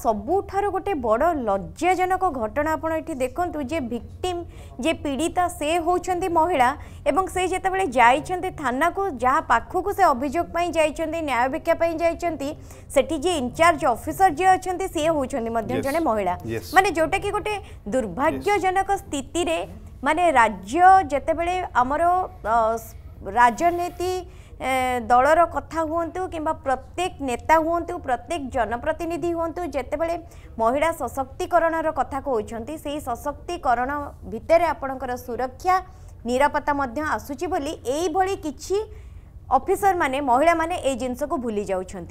ସବୁଠାରୁ ଗୋଟେ ବଡ଼ ଲଜ୍ଜାଜନକ ଘଟଣା ଆପଣ ଏଠି ଦେଖନ୍ତୁ ଯେ ଭିକ୍ଟିମ୍ ଯେ ପୀଡ଼ିତା ସେ ହେଉଛନ୍ତି ମହିଳା ଏବଂ ସେ ଯେତେବେଳେ ଯାଇଛନ୍ତି ଥାନାକୁ ଯାହା ପାଖକୁ ସେ ଅଭିଯୋଗ ପାଇଁ ଯାଇଛନ୍ତି ନ୍ୟାୟ ଭିକ୍ଷା ପାଇଁ ଯାଇଛନ୍ତି ସେଠି ଯିଏ ଇନଚାର୍ଜ ଅଫିସର ଯିଏ ଅଛନ୍ତି ସିଏ ହେଉଛନ୍ତି ମଧ୍ୟ ଜଣେ ମହିଳା ମାନେ ଯେଉଁଟାକି ଗୋଟେ ଦୁର୍ଭାଗ୍ୟଜନକ ସ୍ଥିତିରେ ମାନେ ରାଜ୍ୟ ଯେତେବେଳେ ଆମର ରାଜନୀତି ଦଳର କଥା ହୁଅନ୍ତୁ କିମ୍ବା ପ୍ରତ୍ୟେକ ନେତା ହୁଅନ୍ତୁ ପ୍ରତ୍ୟେକ ଜନପ୍ରତିନିଧି ହୁଅନ୍ତୁ ଯେତେବେଳେ ମହିଳା ସଶକ୍ତିକରଣର କଥା କହୁଛନ୍ତି ସେହି ସଶକ୍ତିକରଣ ଭିତରେ ଆପଣଙ୍କର ସୁରକ୍ଷା ନିରାପତ୍ତା ମଧ୍ୟ ଆସୁଛି ବୋଲି ଏଇଭଳି କିଛି অফিসর মানে মহিলা মানে এই জিনিসকে ভুলি যাচ্ছেন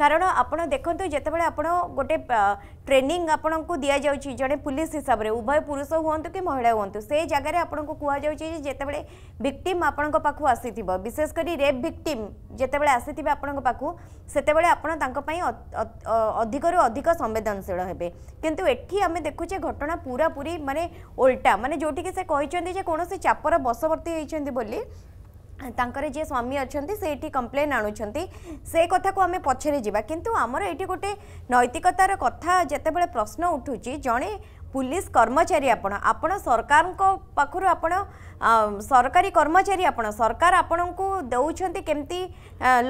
কারণ আপনার দেখুন যেতবে আপনার গোটে ট্রেনিং আপনার দিয়াযাচ্ছি জনে পুলিশ হিসাবে উভয় পুরুষ হুম কি মহিলা হুম সেই জায়গায় আপনার কুহযাচ্ছে যে যেত ভিকটিম আপনার পাখ আসি বিশেষ করে রেপ ভিকটিম যেত আসি আপনার পাখ সেতবে আপনার তাঁপাই রু অধিক সংবেদনশীল হবে কিন্তু এটি আমি দেখুছে ঘটনা পুরাপুরি মানে ওল্টা মানে যেটি সে কিন্তু যে কোণী চাপর বশবর্তী হয়েছেন বলে ତାଙ୍କର ଯିଏ ସ୍ୱାମୀ ଅଛନ୍ତି ସେ ଏଠି କମ୍ପ୍ଲେନ୍ ଆଣୁଛନ୍ତି ସେ କଥାକୁ ଆମେ ପଛରେ ଯିବା କିନ୍ତୁ ଆମର ଏଠି ଗୋଟେ ନୈତିକତାର କଥା ଯେତେବେଳେ ପ୍ରଶ୍ନ ଉଠୁଛି ଜଣେ পুলিশ কর্মচারী আপনার আপনার সরকার পাখু আপনার সরকারি কর্মচারী আপনার সরকার আপনার দেউছেন কেমতি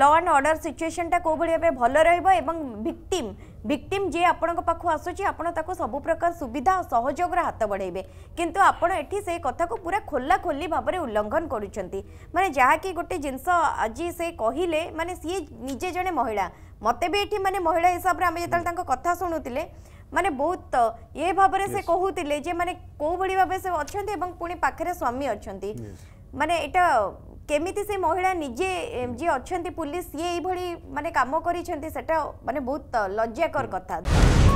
ল আন্ড অর্ডর সিচুয়েসনটা কোভাবে ভাল রহব এবং ভিক্টিম ভিক্টিম যে আপনার পাখ আসুচি আপনার তাকে সবু প্রকার সুবিধা ও সহযোগের হাত বড়াইবে কিন্তু আপনার এটি সেই কথা পুরা খোলা খোলি ভাবে উল্লঙ্ঘন করছেন মানে যা কি গোটে জিনিস আজ সে কহিলে মানে সি নিজে জনে মহিলা মতো বি এটি মানে মহিলা হিসাবে আমি যেত তাঁর কথা শুণুলে মানে বহুত ইয়ে ভাবে সে কুলে যে মানে কেউ ভাবে সে অনেক এবং পুঁ পাখে স্বামী অনেক মানে এটা কেমিতি সে মহিলা নিজে যে অনেক পুলিশ সি এইভাবে মানে কাম করেছেন সেটা মানে বহুত লজ্জাকর কথা